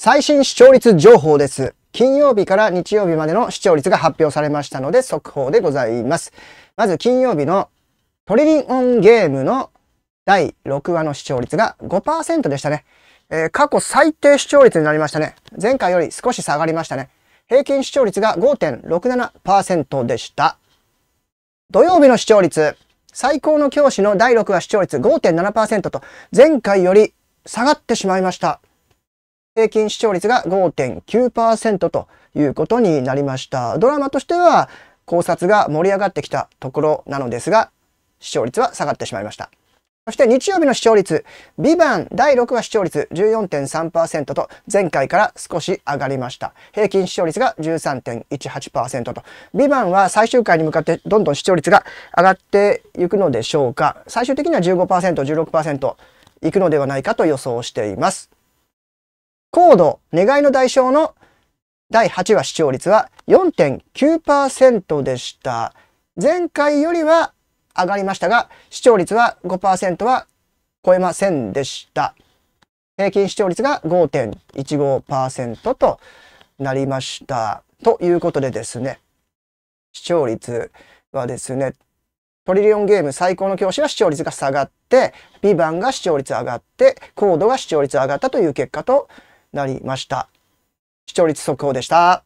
最新視聴率情報です。金曜日から日曜日までの視聴率が発表されましたので速報でございます。まず金曜日のトリリオンゲームの第6話の視聴率が5%でしたね、えー、過去最低視聴率になりましたね。前回より少し下がりましたね。平均視聴率が5.67%でした。土曜日の視聴率、最高の教師の第6話視聴率5.7%と前回より下がってしまいました。平均視聴率が5.9%ということになりました。ドラマとしては考察が盛り上がってきたところなのですが、視聴率は下がってしまいました。そして日曜日の視聴率、ビバン第6話視聴率14.3%と前回から少し上がりました。平均視聴率が13.18%と。ビバンは最終回に向かってどんどん視聴率が上がっていくのでしょうか。最終的には15%、16%いくのではないかと予想しています。高度願いの代償の第8話視聴率は4.9%でした。前回よりは上がりましたが、視聴率は5%は超えませんでした。平均視聴率が5.15%となりました。ということでですね、視聴率はですね、トリリオンゲーム最高の教師は視聴率が下がって、ビバンが視聴率上がって、コードが視聴率上がったという結果となりました。視聴率速報でした。